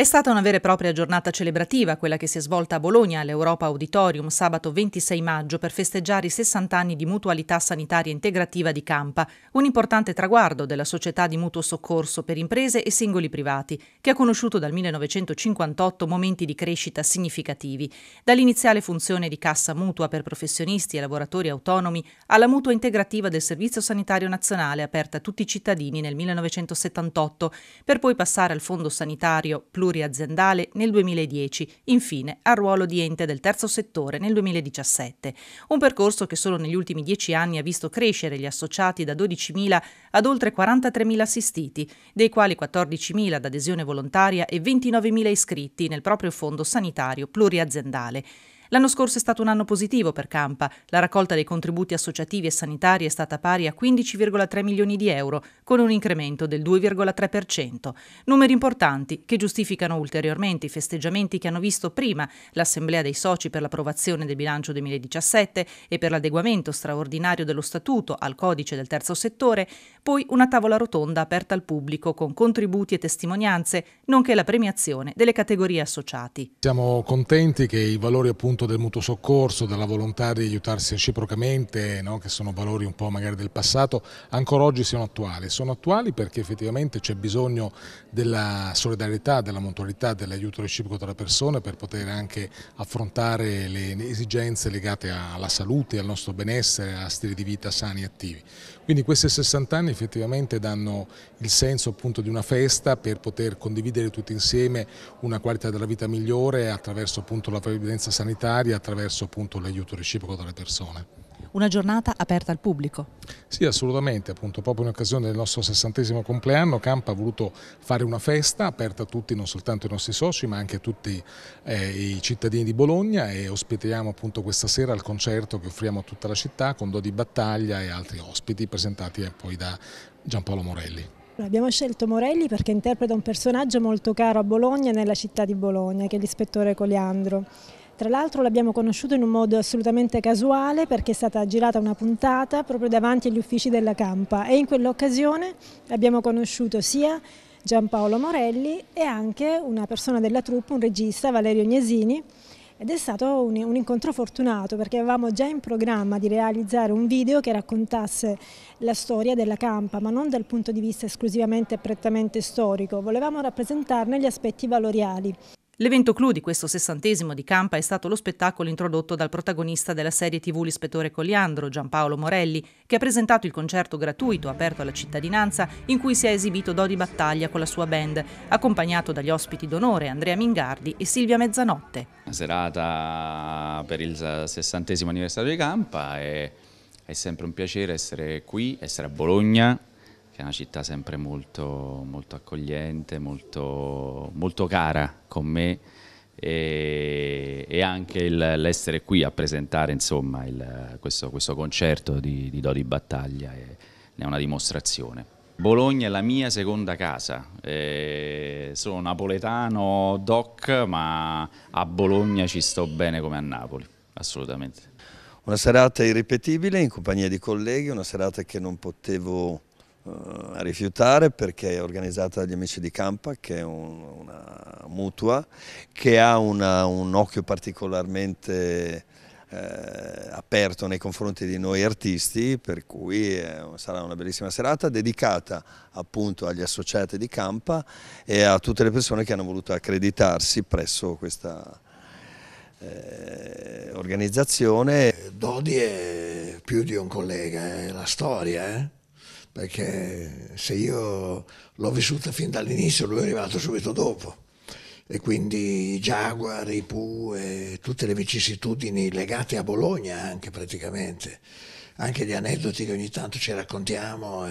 È stata una vera e propria giornata celebrativa quella che si è svolta a Bologna all'Europa Auditorium sabato 26 maggio per festeggiare i 60 anni di mutualità sanitaria integrativa di Campa, un importante traguardo della società di mutuo soccorso per imprese e singoli privati, che ha conosciuto dal 1958 momenti di crescita significativi, dall'iniziale funzione di cassa mutua per professionisti e lavoratori autonomi alla mutua integrativa del Servizio Sanitario Nazionale aperta a tutti i cittadini nel 1978, per poi passare al Fondo Sanitario Plurinato pluriaziendale nel 2010, infine al ruolo di ente del terzo settore nel 2017, un percorso che solo negli ultimi dieci anni ha visto crescere gli associati da 12.000 ad oltre 43.000 assistiti, dei quali 14.000 ad adesione volontaria e 29.000 iscritti nel proprio fondo sanitario pluriaziendale. L'anno scorso è stato un anno positivo per Campa. La raccolta dei contributi associativi e sanitari è stata pari a 15,3 milioni di euro, con un incremento del 2,3%. Numeri importanti che giustificano ulteriormente i festeggiamenti che hanno visto prima l'assemblea dei soci per l'approvazione del bilancio 2017 e per l'adeguamento straordinario dello statuto al codice del terzo settore, poi una tavola rotonda aperta al pubblico con contributi e testimonianze, nonché la premiazione delle categorie associati. Siamo contenti che i valori appunto appunto del mutuo soccorso, della volontà di aiutarsi reciprocamente, no? che sono valori un po' magari del passato, ancora oggi siano attuali. Sono attuali perché effettivamente c'è bisogno della solidarietà, della mutualità, dell'aiuto reciproco tra persone per poter anche affrontare le esigenze legate alla salute, al nostro benessere, a stili di vita sani e attivi. Quindi questi 60 anni effettivamente danno il senso appunto di una festa per poter condividere tutti insieme una qualità della vita migliore attraverso appunto la previdenza sanitaria sanitaria attraverso appunto l'aiuto reciproco tra persone. Una giornata aperta al pubblico? Sì, assolutamente, appunto proprio in occasione del nostro sessantesimo compleanno Camp ha voluto fare una festa aperta a tutti, non soltanto i nostri soci ma anche a tutti eh, i cittadini di Bologna e ospitiamo appunto questa sera il concerto che offriamo a tutta la città con Dodi Battaglia e altri ospiti presentati eh, poi da Giampaolo Morelli. Abbiamo scelto Morelli perché interpreta un personaggio molto caro a Bologna e nella città di Bologna, che è l'ispettore Coliandro. Tra l'altro l'abbiamo conosciuto in un modo assolutamente casuale perché è stata girata una puntata proprio davanti agli uffici della Campa e in quell'occasione abbiamo conosciuto sia Giampaolo Morelli e anche una persona della troupe, un regista, Valerio Agnesini, ed è stato un, un, incontro fortunato perché avevamo già in programma di realizzare un video che raccontasse la storia della campa, ma non dal punto di vista esclusivamente e prettamente storico, volevamo rappresentarne gli aspetti valoriali. L'evento clou di questo sessantesimo di Campa è stato lo spettacolo introdotto dal protagonista della serie TV L'ispettore Coliandro, Giampaolo Morelli, che ha presentato il concerto gratuito aperto alla cittadinanza in cui si è esibito Dodi Battaglia con la sua band, accompagnato dagli ospiti d'onore Andrea Mingardi e Silvia Mezzanotte. Una serata per il sessantesimo anniversario di Campa e è sempre un piacere essere qui, essere a Bologna che è una città sempre molto, molto accogliente, molto, molto, cara con me e, e anche l'essere qui a presentare insomma, il, questo, questo, concerto di, di Dodi Battaglia è, ne è una dimostrazione. Bologna è la mia seconda casa, eh, sono napoletano doc ma a Bologna ci sto bene come a Napoli, assolutamente. Una serata irripetibile in compagnia di colleghi, una serata che non potevo eh, a rifiutare perché è organizzata dagli amici di Campa che è un, una mutua che ha una, un occhio particolarmente eh, aperto nei confronti di noi artisti per cui eh, sarà una bellissima serata dedicata appunto agli associati di Campa e a tutte le persone che hanno voluto accreditarsi presso questa eh, organizzazione. Dodi è più di un collega, è eh, la storia eh? perché se io l'ho vissuta fin dall'inizio, lui è arrivato subito dopo. E quindi i Jaguar, i Pooh e tutte le vicissitudini legate a Bologna anche praticamente, anche gli aneddoti che ogni tanto ci raccontiamo,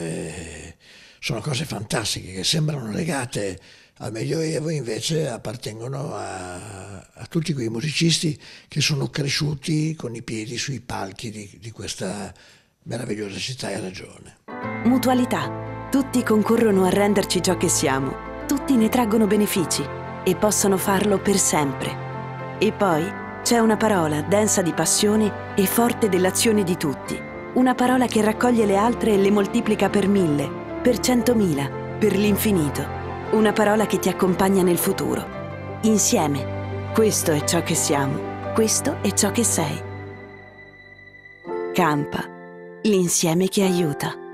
sono cose fantastiche che sembrano legate al Medioevo invece appartengono a, a, tutti quei musicisti che sono cresciuti con i piedi sui palchi di, di questa meravigliosa città e ragione. Mutualità. Tutti concorrono a renderci ciò che siamo, tutti ne traggono benefici e possono farlo per sempre. E poi c'è una parola densa di passione e forte dell'azione di tutti. Una parola che raccoglie le altre e le moltiplica per mille, per centomila, per l'infinito. Una parola che ti accompagna nel futuro. Insieme. Questo è ciò che siamo. Questo è ciò che sei. Campa. L'insieme che aiuta.